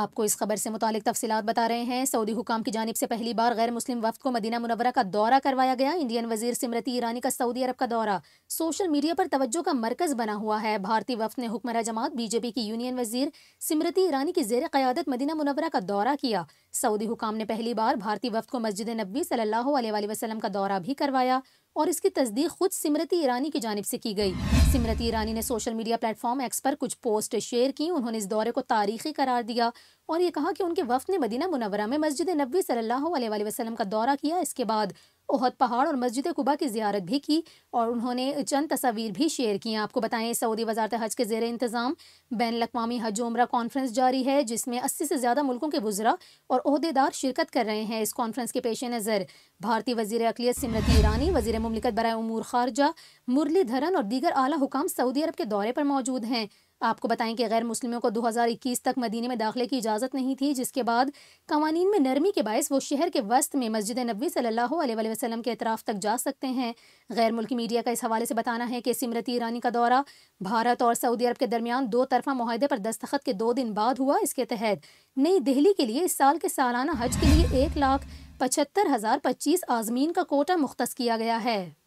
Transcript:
आपको इस खबर से मुतल तफसीत बता रहे हैं सऊदी हुकाम की जानब से पहली बार गैर मुस्लिम वफद को मदीना मुनवरा का दौरा करवाया गया इंडियन वजीर स्मृति ईरानी का सऊदी अरब का दौरा सोशल मीडिया पर तवज्जो का मरकज बना हुआ है भारतीय वफद ने हुक्मरा जमात बीजेपी की यूनियन वजीर स्मृति ईरानी की जेर क़्यादत मदीना मुनवरा का दौरा किया सऊदी हुकाम ने पहली बार भारतीय वफद को मस्जिद नबी सल्ला वसलम का दौरा भी करवाया और इसकी तस्दीक खुद सिमरती ईरानी की जानब से की गई सिमरती ईरानी ने सोशल मीडिया प्लेटफॉर्म एक्स पर कुछ पोस्ट शेयर की उन्होंने इस दौरे को तारीखी करार दिया और ये कहा कि उनके वफ्त ने मदीना मुनवरा में मस्जिद नबी सल्लल्लाहु अलैहि वसल्लम का दौरा किया इसके बाद ओहद पहाड़ और मस्जिद कुबा की जियारत भी की और उन्होंने चंद तस्वीर भी शेयर की आपको बताएं सऊदी वजारत हज के जेर इंतज़ाम बैन अवी हज उम्र कॉन्फ्रेंस जारी है जिसमें अस्सी से ज़्यादा मुल्कों के वज्रा और अहदेदार शिरकत कर रहे हैं इस कॉन्फ्रेंस के पेश नज़र भारतीय वजीर अकलीत स्मृति ईरानी वजीर ममलिकत बरए उमूर खारजा मुरलीधरन और दीगर आला हुकाम सऊदी अरब के दौरे पर मौजूद हैं आपको बताएं कि गैर मुस्लिमों को 2021 तक मदीने में दाखिले की इजाज़त नहीं थी जिसके बाद कवानीन में नरमी के बायस वो शहर के वस्त में मस्जिद नबी अलैहि वसल्लम के अतराफ़ तक जा सकते हैं गैर मुल्की मीडिया का इस हवाले से बताना है कि सिमरती ईरानी का दौरा भारत और सऊदी अरब के दरमियान दो तरफा माहे पर दस्तखत के दो दिन बाद हुआ इसके तहत नई दिल्ली के लिए इस साल के सालाना हज के लिए एक लाख पचहत्तर हज़ार पच्चीस आजमीन का कोटा मुख्त किया गया है